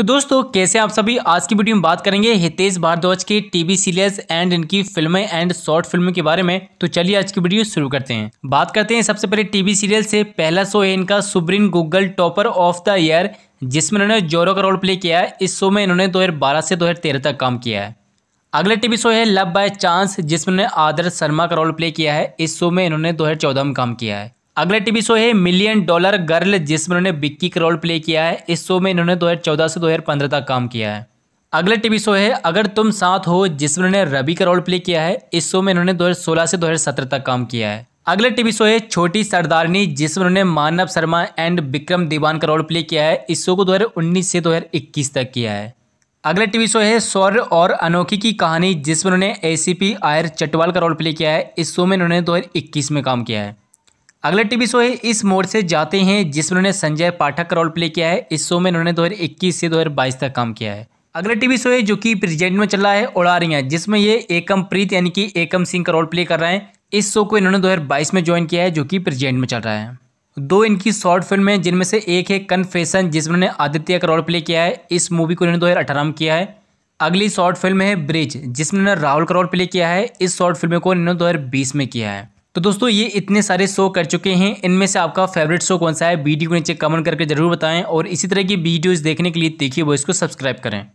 तो दोस्तों कैसे आप सभी आज की वीडियो में बात करेंगे हितेश भारद्वाज के टीवी सीरियल्स एंड इनकी फिल्में एंड शॉर्ट फिल्मों के बारे में तो चलिए आज की वीडियो शुरू करते हैं बात करते हैं सबसे पहले टीवी सीरियल से पहला शो है इनका सुब्रीन Google topper of the year जिसमें इन्होंने जोरो का रोल प्ले किया है इस शो में इन्होंने दो से दो तक काम किया है अगला टीवी शो है लव बाय चांस जिसमें आदर्श शर्मा का रोल प्ले किया है इस शो में इन्होंने दो में काम किया है अगला टीवी शो है मिलियन डॉलर गर्ल जिसमें उन्होंने बिक्की का रोल प्ले किया है इस शो में इन्होंने 2014 से 2015 तक काम किया है अगला टीवी शो है अगर तुम साथ हो जिसमें उन्होंने रवि का रोल प्ले किया है इस शो में इन्होंने 2016 से 2017 तक काम किया है अगला टीवी शो है छोटी सरदारनी जिसमें उन्होंने मानव शर्मा एंड विक्रम दीवान का रोल प्ले किया है इस शो को उन्नीस से इक्कीस तक किया है अगला टीवी शो है सौर्य और अनोखी की कहानी जिसमें उन्होंने एसीपी आयर चटवाल का रोल प्ले किया है इस शो में उन्होंने इक्कीस में काम किया है अगला टीवी शो है इस मोड़ से जाते हैं जिसमें उन्होंने संजय पाठक का रोल प्ले किया है इस शो में उन्होंने 2021 से 2022 तक काम किया है अगला टीवी शो है जो कि प्रेजेंट में चल रहा है ओड़ारियाँ जिसमें ये एकम प्रीत यानी कि एकम सिंह का रोल प्ले कर रहे हैं इस शो को इन्होंने बाईस में ज्वाइन किया है जो कि प्रेजेंट में चल रहा है दो इनकी शॉर्ट फिल्म है जिनमें से एक है कन्फेशन जिसमें उन्होंने आदित्य का रोल प्ले किया है इस मूवी को इन्होंने अठारह में किया है अगली शॉर्ट फिल्म है ब्रिज जिसमें उन्होंने राहुल का रोल प्ले किया है इस शॉर्ट फिल्म को इन्होंने बीस में किया है तो दोस्तों ये इतने सारे शो कर चुके हैं इनमें से आपका फेवरेट शो कौन सा है वीडियो को नीचे कमेंट करके जरूर बताएं और इसी तरह की वीडियोस देखने के लिए देखिए वो इसको सब्सक्राइब करें